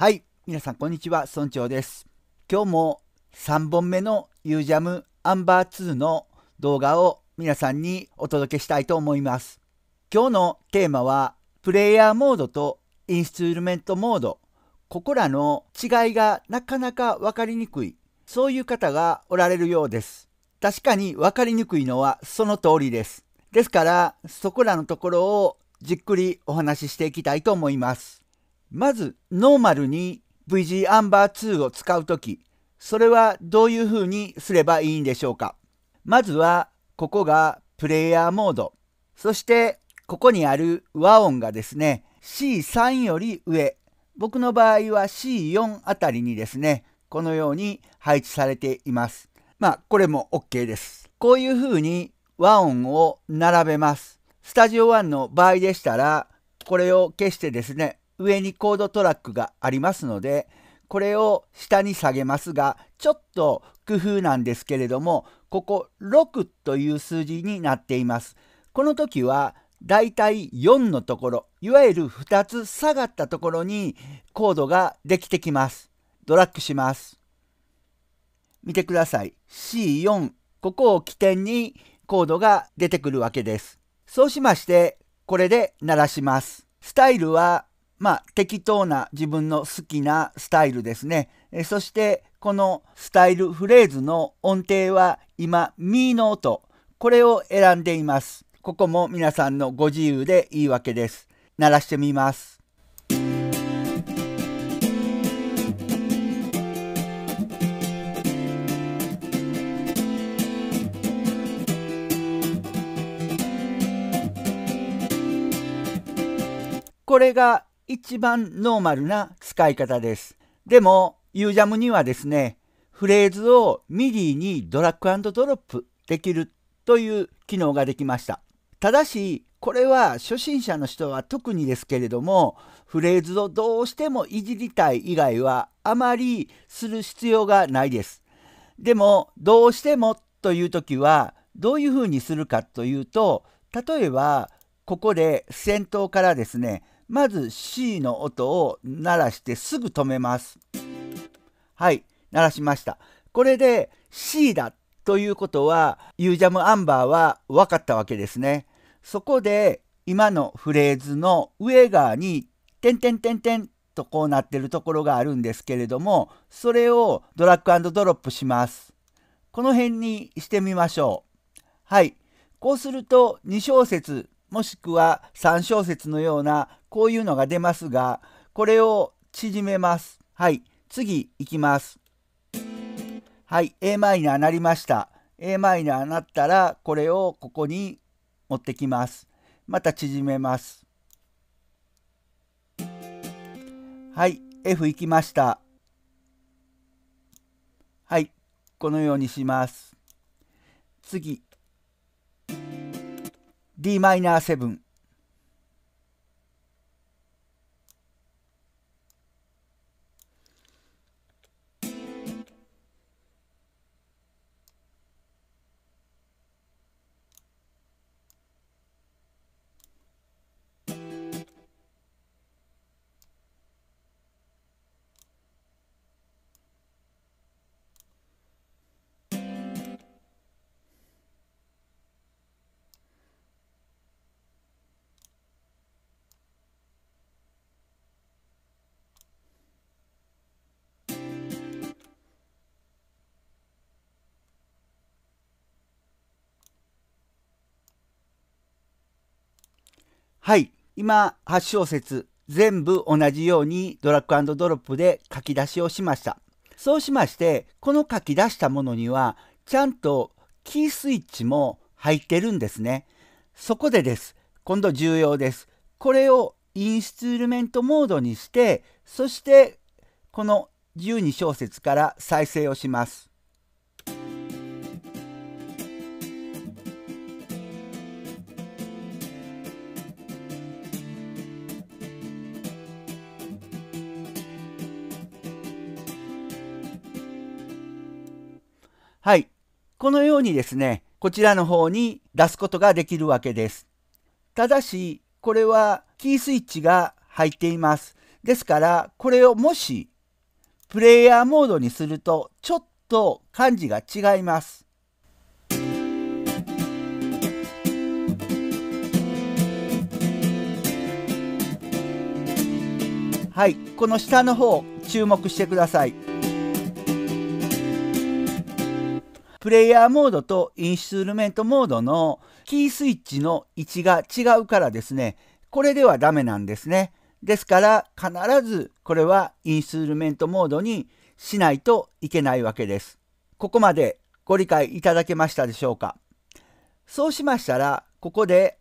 はい、皆さんこんにちは、村長です。今日も3本目の UJAM アンバー2の動画を皆さんにお届けしたいと思います。今日のテーマは、プレイヤーモードとインストゥルメントモード、ここらの違いがなかなか分かりにくい、そういう方がおられるようです。確かに分かりにくいのはその通りです。ですから、そこらのところをじっくりお話ししていきたいと思います。まずノーマルに VG アンバー2を使うとき、それはどういうふうにすればいいんでしょうかまずは、ここがプレイヤーモード。そして、ここにある和音がですね、C3 より上。僕の場合は C4 あたりにですね、このように配置されています。まあ、これも OK です。こういうふうに和音を並べます。スタジオ1の場合でしたら、これを消してですね、上にコードトラックがありますのでこれを下に下げますがちょっと工夫なんですけれどもここ6という数字になっています。この時はだいたい4のところいわゆる2つ下がったところにコードができてきます。ドラッグします。見てください。C4 ここを起点にコードが出てくるわけです。そうしましてこれで鳴らします。スタイルはまあ、適当な自分の好きなスタイルですね。えそして、このスタイルフレーズの音程は今、ミーの音。これを選んでいます。ここも皆さんのご自由でいいわけです。鳴らしてみます。これが一番ノーマルな使い方です。でも、ユージャムにはですね、フレーズをミディにドラッグドロップできるという機能ができました。ただし、これは初心者の人は特にですけれども、フレーズをどうしてもいじりたい以外はあまりする必要がないです。でも、どうしてもという時は、どういうふうにするかというと、例えば、ここで先頭からですね、まず C の音を鳴らしてすぐ止めます。はい、鳴らしました。これで C だということは、ユージャムアンバーは分かったわけですね。そこで、今のフレーズの上側に、点点点点とこうなってるところがあるんですけれども、それをドラッグドロップします。この辺にしてみましょう。はい。こうすると2小節もしくは3小節のようなこういうのが出ますが、これを縮めます。はい。次、いきます。はい。a マイナーなりました。a マイナーなったら、これをここに持ってきます。また縮めます。はい。F 行きました。はい。このようにします。次。d マイナー7。はい。今、8小節、全部同じようにドラッグドロップで書き出しをしました。そうしまして、この書き出したものには、ちゃんとキースイッチも入ってるんですね。そこでです。今度重要です。これをインストゥルメントモードにして、そしてこの12小節から再生をします。はい。このようにですね、こちらの方に出すことができるわけです。ただし、これはキースイッチが入っています。ですから、これをもし、プレイヤーモードにすると、ちょっと感じが違います。はい、この下の方、注目してください。プレイヤーモードとインストゥルメントモードのキースイッチの位置が違うからですね、これではダメなんですね。ですから必ずこれはインストゥルメントモードにしないといけないわけです。ここまでご理解いただけましたでしょうかそうしましたら、ここで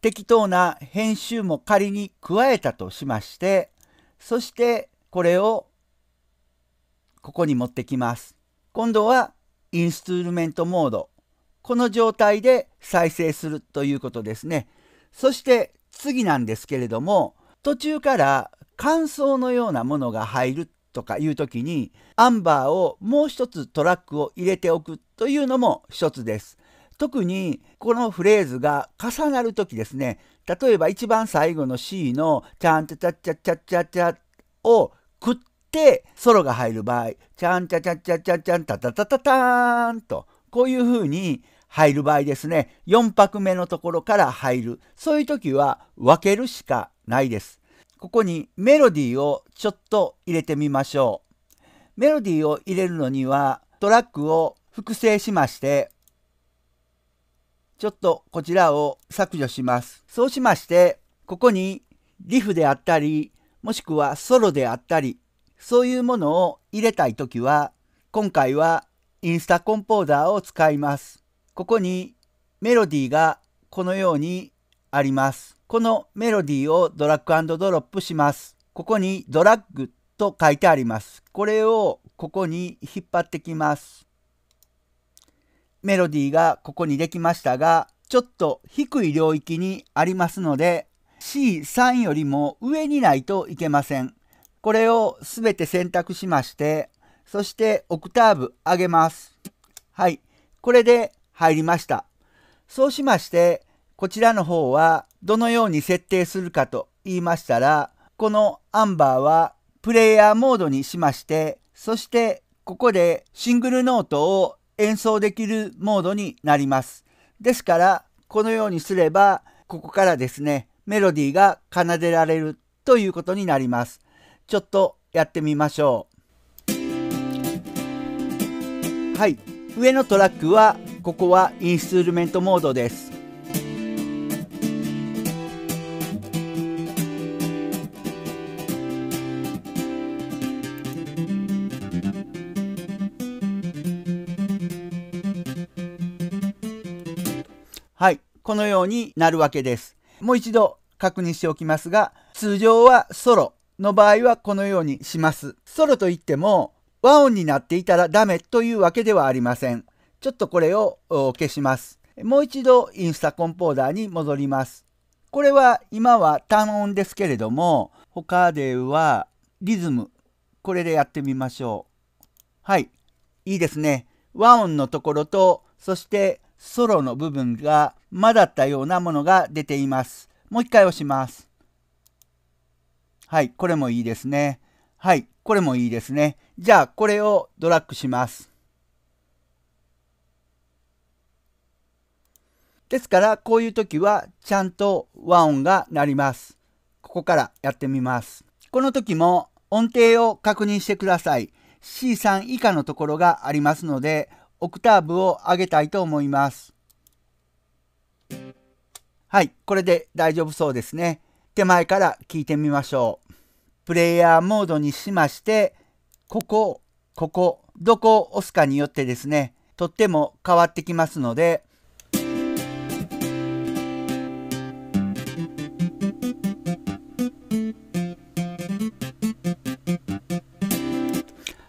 適当な編集も仮に加えたとしまして、そしてこれをここに持ってきます。今度はインストゥルメントモード。この状態で再生するということですね。そして次なんですけれども、途中から感想のようなものが入るとかいう時に、アンバーをもう一つトラックを入れておくというのも一つです。特にこのフレーズが重なる時ですね。例えば一番最後の C の「ちゃんてちゃっちゃっちゃっちゃちゃ」をくっ、ソロが入る場合、ちゃんちゃちゃちゃちゃちゃんたたたたたーんと、こういう風に入る場合ですね、4拍目のところから入る。そういう時は分けるしかないです。ここにメロディーをちょっと入れてみましょう。メロディーを入れるのには、トラックを複製しまして、ちょっとこちらを削除します。そうしまして、ここにリフであったり、もしくはソロであったり、そういうものを入れたいときは、今回はインスタコンポーザーを使います。ここにメロディーがこのようにあります。このメロディーをドラッグドロップします。ここにドラッグと書いてあります。これをここに引っ張ってきます。メロディーがここにできましたが、ちょっと低い領域にありますので、C3 よりも上にないといけません。これをすべて選択しまして、そしてオクターブ上げます。はい。これで入りました。そうしまして、こちらの方はどのように設定するかと言いましたら、このアンバーはプレイヤーモードにしまして、そしてここでシングルノートを演奏できるモードになります。ですから、このようにすれば、ここからですね、メロディーが奏でられるということになります。ちょっとやってみましょうはい上のトラックはここはインストゥルメントモードですはい、このようになるわけです。もう一度確認しておきますが、通常はソロ、の場合はこのようにします。ソロといっても和音になっていたらダメというわけではありません。ちょっとこれを消します。もう一度インスタコンポーダーに戻ります。これは今は単音ですけれども他ではリズムこれでやってみましょう。はい。いいですね。和音のところとそしてソロの部分が間だったようなものが出ています。もう一回押します。はい、これもいいですね。はい、これもいいですね。じゃあ、これをドラッグします。ですから、こういう時は、ちゃんと和音が鳴ります。ここからやってみます。この時も音程を確認してください。C3 以下のところがありますので、オクターブを上げたいと思います。はい、これで大丈夫そうですね。手前から聞いてみましょう。プレイヤーモードにしまして、ここ、ここ、どこを押すかによってですね、とっても変わってきますので、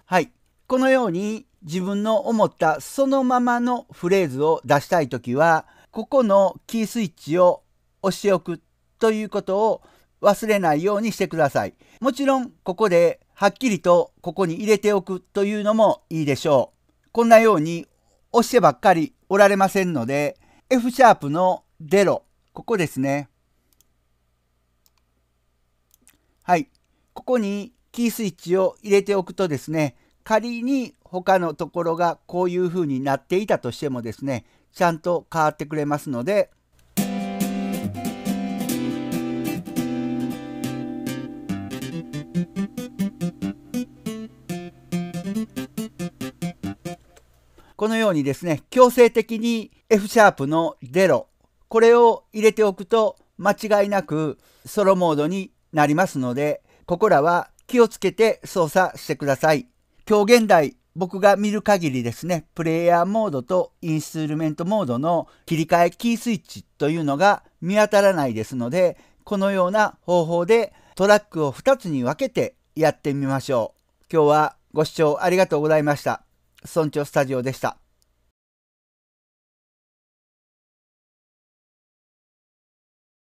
はい。このように自分の思ったそのままのフレーズを出したい時は、ここのキースイッチを押しておくということを忘れないようにしてください。もちろん、ここではっきりとここに入れておくというのもいいでしょう。こんなように押してばっかりおられませんので、F シャープの0、ここですね。はい。ここにキースイッチを入れておくとですね、仮に他のところがこういう風になっていたとしてもですね、ちゃんと変わってくれますので、このようにですね、強制的に F シャープの0、これを入れておくと間違いなくソロモードになりますので、ここらは気をつけて操作してください。今日現代、僕が見る限りですね、プレイヤーモードとインストゥルメントモードの切り替えキースイッチというのが見当たらないですので、このような方法でトラックを2つに分けてやってみましょう。今日はご視聴ありがとうございました。村長スタジオでした。